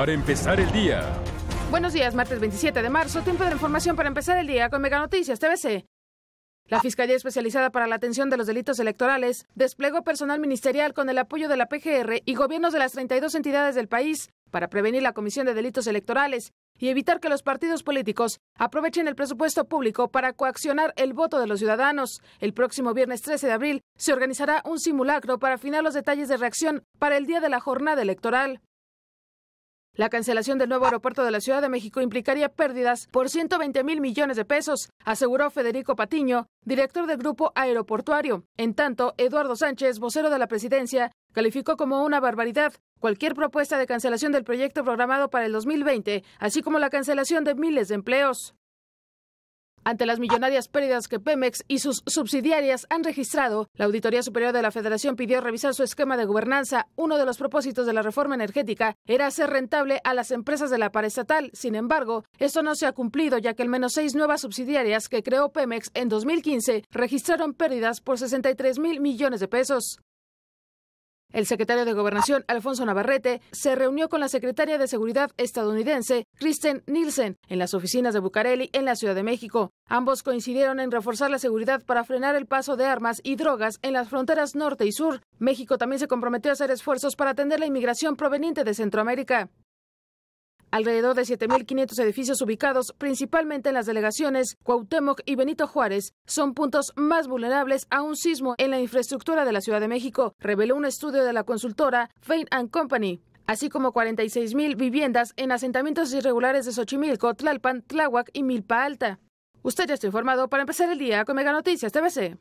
para empezar el día. Buenos días, martes 27 de marzo. Tiempo de información para empezar el día con Mega Noticias TVC. La Fiscalía Especializada para la Atención de los Delitos Electorales desplegó personal ministerial con el apoyo de la PGR y gobiernos de las 32 entidades del país para prevenir la comisión de delitos electorales y evitar que los partidos políticos aprovechen el presupuesto público para coaccionar el voto de los ciudadanos. El próximo viernes 13 de abril se organizará un simulacro para afinar los detalles de reacción para el día de la jornada electoral. La cancelación del nuevo ah. aeropuerto de la Ciudad de México implicaría pérdidas por 120 mil millones de pesos, aseguró Federico Patiño, director del Grupo Aeroportuario. En tanto, Eduardo Sánchez, vocero de la presidencia, calificó como una barbaridad cualquier propuesta de cancelación del proyecto programado para el 2020, así como la cancelación de miles de empleos. Ante las millonarias pérdidas que Pemex y sus subsidiarias han registrado, la Auditoría Superior de la Federación pidió revisar su esquema de gobernanza. Uno de los propósitos de la reforma energética era hacer rentable a las empresas de la estatal. Sin embargo, esto no se ha cumplido, ya que al menos seis nuevas subsidiarias que creó Pemex en 2015 registraron pérdidas por 63 mil millones de pesos. El secretario de Gobernación, Alfonso Navarrete, se reunió con la secretaria de Seguridad estadounidense, Kristen Nielsen, en las oficinas de Bucareli, en la Ciudad de México. Ambos coincidieron en reforzar la seguridad para frenar el paso de armas y drogas en las fronteras norte y sur. México también se comprometió a hacer esfuerzos para atender la inmigración proveniente de Centroamérica. Alrededor de 7.500 edificios ubicados principalmente en las delegaciones Cuauhtémoc y Benito Juárez son puntos más vulnerables a un sismo en la infraestructura de la Ciudad de México, reveló un estudio de la consultora Fain Company así como 46.000 viviendas en asentamientos irregulares de Xochimilco, Tlalpan, Tláhuac y Milpa Alta. Usted ya está informado para empezar el día con Mega Noticias TVC.